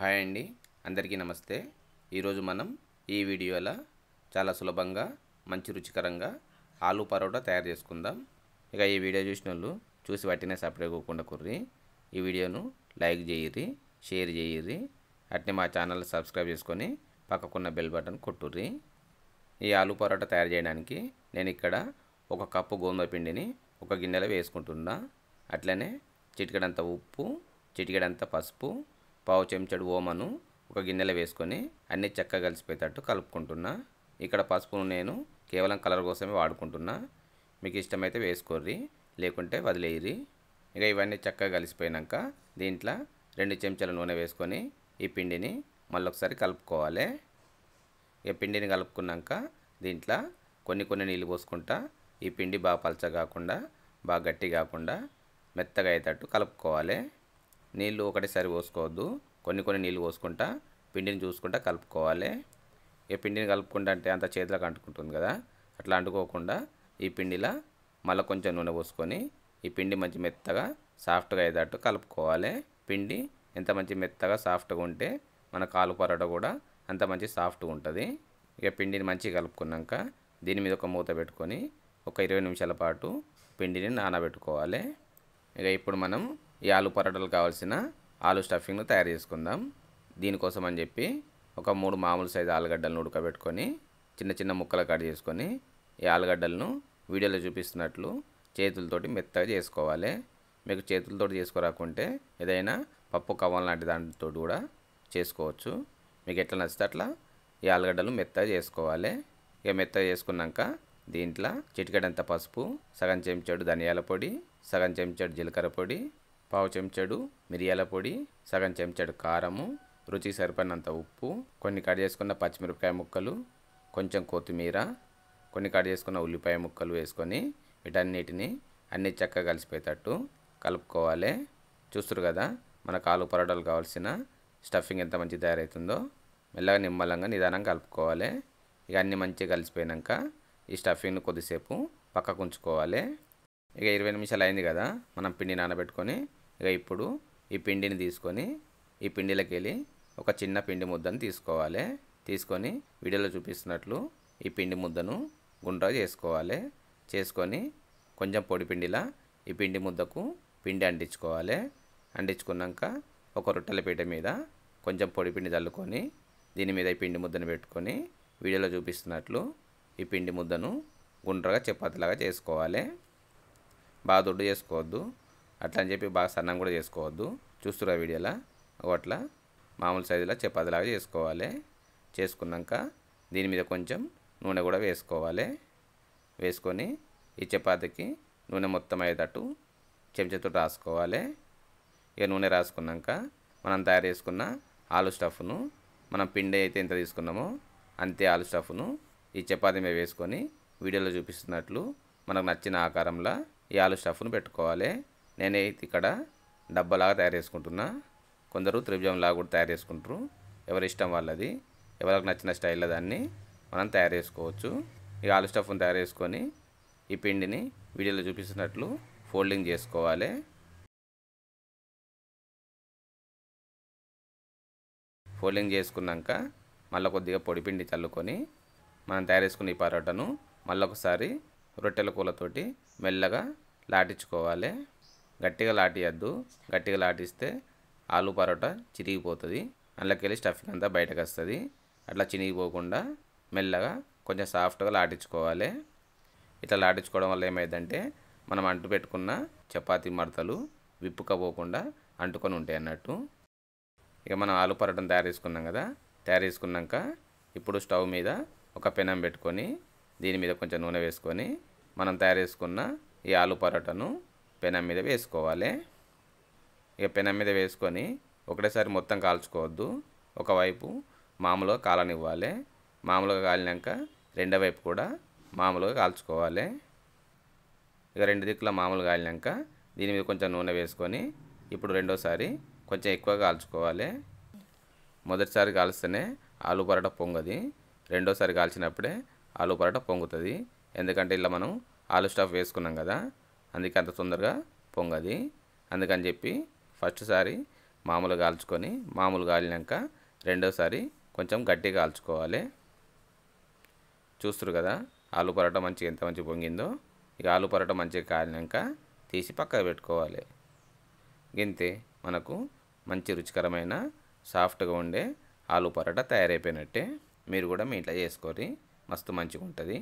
hi అండి అందరికీ నమస్తే ఈరోజు మనం ఈ వీడియోలో చాలా సులభంగా మంచి రుచికరంగా ఆలు పరోటా తయారు చేసుకుందాం ఇక ఈ వీడియో చూసిన వాళ్ళు చూసి వాటినే సపరేట్ అవ్వకుండా కుర్రి ఈ వీడియోను లైక్ చేయర్రి షేర్ చేయర్రి అట్నే మా ఛానల్ సబ్స్క్రైబ్ చేసుకొని పక్కకున్న బెల్ బటన్ కొట్టుర్రి ఈ ఆలు పరోటా తయారు చేయడానికి నేను ఇక్కడ ఒక కప్పు గోధుమ పిండిని ఒక గిన్నెలో వేసుకుంటున్నా అట్లనే చిటికడంత ఉప్పు చిటికడంత పసుపు పావు చెంచడు ఓమను ఒక గిన్నెలో వేసుకొని అన్నీ చక్కగా కలిసిపోయేటట్టు కలుపుకుంటున్నా ఇక్కడ పసుపును నేను కేవలం కలర్ కోసమే వాడుకుంటున్నా మీకు ఇష్టమైతే వేసుకోర్రి లేకుంటే వదిలేయరి ఇక ఇవన్నీ చక్కగా కలిసిపోయాక దీంట్లో రెండు చెంచాల నూనె వేసుకొని ఈ పిండిని మళ్ళొకసారి కలుపుకోవాలి ఇక పిండిని కలుపుకున్నాక దీంట్లో కొన్ని కొన్ని నీళ్ళు పోసుకుంటా ఈ పిండి బాగా పలచ కాకుండా బాగా గట్టి కాకుండా మెత్తగా అయ్యేటట్టు కలుపుకోవాలి నీళ్ళు ఒకటేసారి పోసుకోవద్దు కొన్ని కొన్ని నీళ్ళు పోసుకుంటా పిండిని చూసుకుంటా కలుపుకోవాలి ఏ పిండిని కలుపుకుంటా అంటే అంత చేతులకు అంటుకుంటుంది కదా అట్లా అంటుకోకుండా ఈ పిండిలా మళ్ళీ కొంచెం నూనె పోసుకొని ఈ పిండి మంచి మెత్తగా సాఫ్ట్గా అయ్యేటట్టు కలుపుకోవాలి పిండి ఎంత మంచి మెత్తగా సాఫ్ట్గా ఉంటే మన కాలు పొరట కూడా అంత మంచి సాఫ్ట్గా ఉంటుంది ఇక పిండిని మంచిగా కలుపుకున్నాక దీని మీద ఒక మూత పెట్టుకొని ఒక ఇరవై నిమిషాల పాటు పిండిని నానబెట్టుకోవాలి ఇక ఇప్పుడు మనం ఈ ఆలు పరోటాలు కావాల్సిన ఆలు స్టఫింగ్ను తయారు చేసుకుందాం దీనికోసం అని చెప్పి ఒక మూడు మామూలు సైజు ఆలుగడ్డలను ఉడకబెట్టుకొని చిన్న చిన్న ముక్కలు కట్ చేసుకొని ఈ ఆలుగడ్డలను వీడియోలో చూపిస్తున్నట్లు చేతులతోటి మెత్తగా చేసుకోవాలి మీకు చేతులతో చేసుకోరాకుంటే ఏదైనా పప్పు కవ్వం లాంటి దానితో కూడా చేసుకోవచ్చు మీకు ఎట్లా నచ్చితే అట్లా ఈ ఆలుగడ్డలు మెత్తగా చేసుకోవాలి ఇక మెత్తగా చేసుకున్నాక దీంట్లో చిటికడంత పసుపు సగం చెంచాడు ధనియాల పొడి సగం చెంచాడు జీలకర్ర పొడి పావు చెంచాడు మిరియాల పొడి సగం చెంచాడు కారము రుచి సరిపడినంత ఉప్పు కొన్ని కట్ చేసుకున్న పచ్చిమిరపకాయ ముక్కలు కొంచెం కొత్తిమీర కొన్ని కట్ చేసుకున్న ఉల్లిపాయ ముక్కలు వేసుకొని వీటన్నిటిని అన్ని చక్కగా కలిసిపోయేటట్టు కలుపుకోవాలి చూస్తారు కదా మన కాలు పరోటాలు కావాల్సిన స్టఫింగ్ ఎంత మంచి తయారవుతుందో మెల్లగా నిమ్మలంగా నిదానంగా కలుపుకోవాలి ఇక అన్నీ మంచిగా కలిసిపోయాక ఈ స్టఫింగ్ను కొద్దిసేపు పక్కకు ఉంచుకోవాలి ఇక ఇరవై నిమిషాలు అయింది కదా మనం పిండి నానబెట్టుకొని ఇక ఇప్పుడు ఈ పిండిని తీసుకొని ఈ పిండిలోకి వెళ్ళి ఒక చిన్న పిండి ముద్దను తీసుకోవాలి తీసుకొని వీడియోలో చూపిస్తున్నట్లు ఈ పిండి ముద్దను గుండ్రా చేసుకోవాలి చేసుకొని కొంచెం పొడి పిండిలా ఈ పిండి ముద్దకు పిండి అంటించుకోవాలి అంటించుకున్నాక ఒక రొట్టెల పీట మీద కొంచెం పొడి పిండి చల్లుకొని దీని మీద ఈ పిండి ముద్దను పెట్టుకొని వీడియోలో చూపిస్తున్నట్లు ఈ పిండి ముద్దను గుండ్రగా చపాతీలాగా చేసుకోవాలి బాగా దొడ్డు చేసుకోవద్దు అట్లా అని చెప్పి బాగా సన్నం కూడా చేసుకోవద్దు చూస్తురా వీడియోలో అట్లా మామూలు సైజులో చపాతీలాగా చేసుకోవాలి చేసుకున్నాక దీని మీద కొంచెం నూనె కూడా వేసుకోవాలి వేసుకొని ఈ చపాతీకి నూనె మొత్తం అయ్యేటట్టు చెంచాతో రాసుకోవాలి ఇక నూనె రాసుకున్నాక మనం తయారు చేసుకున్న ఆలు స్టఫ్ను మనం పిండి అయితే ఎంత తీసుకున్నామో అంతే ఆలు స్టఫ్ను ఈ చపాతీ మీద వేసుకొని వీడియోలో చూపిస్తున్నట్లు మనకు నచ్చిన ఆకారంలో ఈ ఆలు స్టఫ్ను పెట్టుకోవాలి నేను ఇక్కడ డబ్బాలాగా తయారు చేసుకుంటున్నా కొందరు త్రిభుజంలాగా కూడా తయారు చేసుకుంటారు ఎవరి ఇష్టం వాళ్ళది ఎవరికి నచ్చిన స్టైల్లో దాన్ని మనం తయారు చేసుకోవచ్చు ఇక ఆలు స్టఫ్ని తయారు చేసుకొని ఈ పిండిని వీడియోలో చూపిస్తున్నట్లు ఫోల్డింగ్ చేసుకోవాలి ఫోల్డింగ్ చేసుకున్నాక మళ్ళీ కొద్దిగా పొడిపిండి చల్లుకొని మనం తయారు చేసుకున్న ఈ పరోటాను మళ్ళొకసారి రొట్టెల కూలతోటి మెల్లగా లాటించుకోవాలి గట్టిగా లాటియద్దు గట్టిగా లాటిస్తే ఆలు పరోటా చిరిగిపోతుంది అందులోకెళ్ళి స్టఫింగ్ అంతా బయటకు వస్తుంది అట్లా చినిగిపోకుండా మెల్లగా కొంచెం సాఫ్ట్గా లాటించుకోవాలి ఇట్లా లాటించుకోవడం వల్ల ఏమైందంటే మనం అంటు పెట్టుకున్న చపాతీ మడతలు విప్పుకపోకుండా అంటుకొని ఉంటాయి అన్నట్టు ఇక మనం ఆలు పరోటాను తయారు చేసుకున్నాం కదా తయారు చేసుకున్నాక ఇప్పుడు స్టవ్ మీద ఒక పెనం పెట్టుకొని దీని మీద కొంచెం నూనె వేసుకొని మనం తయారు చేసుకున్న ఈ ఆలు పరోటాను పెనం మీద వేసుకోవాలి ఇక పెనం మీద వేసుకొని ఒకటేసారి మొత్తం కాల్చుకోవద్దు ఒకవైపు మామూలుగా కాలనివ్వాలి మామూలుగా కాలినాక రెండో వైపు కూడా మామూలుగా కాల్చుకోవాలి ఇక రెండు దిక్కుల మామూలుగా కాలినాక దీని మీద కొంచెం నూనె వేసుకొని ఇప్పుడు రెండోసారి కొంచెం ఎక్కువ కాల్చుకోవాలి మొదటిసారి కాల్స్తేనే ఆలు పరట పొంగది రెండోసారి కాల్చినప్పుడే ఆలు పరట పొంగుతుంది ఎందుకంటే ఇలా మనం ఆలు స్టఫ్ వేసుకున్నాం కదా అందుకే అంత తొందరగా పొంగది అందుకని చెప్పి ఫస్ట్ సారి మామూలు కాల్చుకొని మామూలు కాలినాక రెండోసారి కొంచెం గట్టిగా కాల్చుకోవాలి చూస్తురు కదా ఆలు పరోటా మంచిగా ఎంత మంచి పొంగిందో ఇక ఆలు పరోటా మంచిగా కాలినాక తీసి పక్కకు పెట్టుకోవాలి గింతే మనకు మంచి రుచికరమైన సాఫ్ట్గా ఉండే ఆలు పరోటా తయారైపోయినట్టే మీరు కూడా మీ ఇంట్లో చేసుకొని మస్తు మంచిగా ఉంటుంది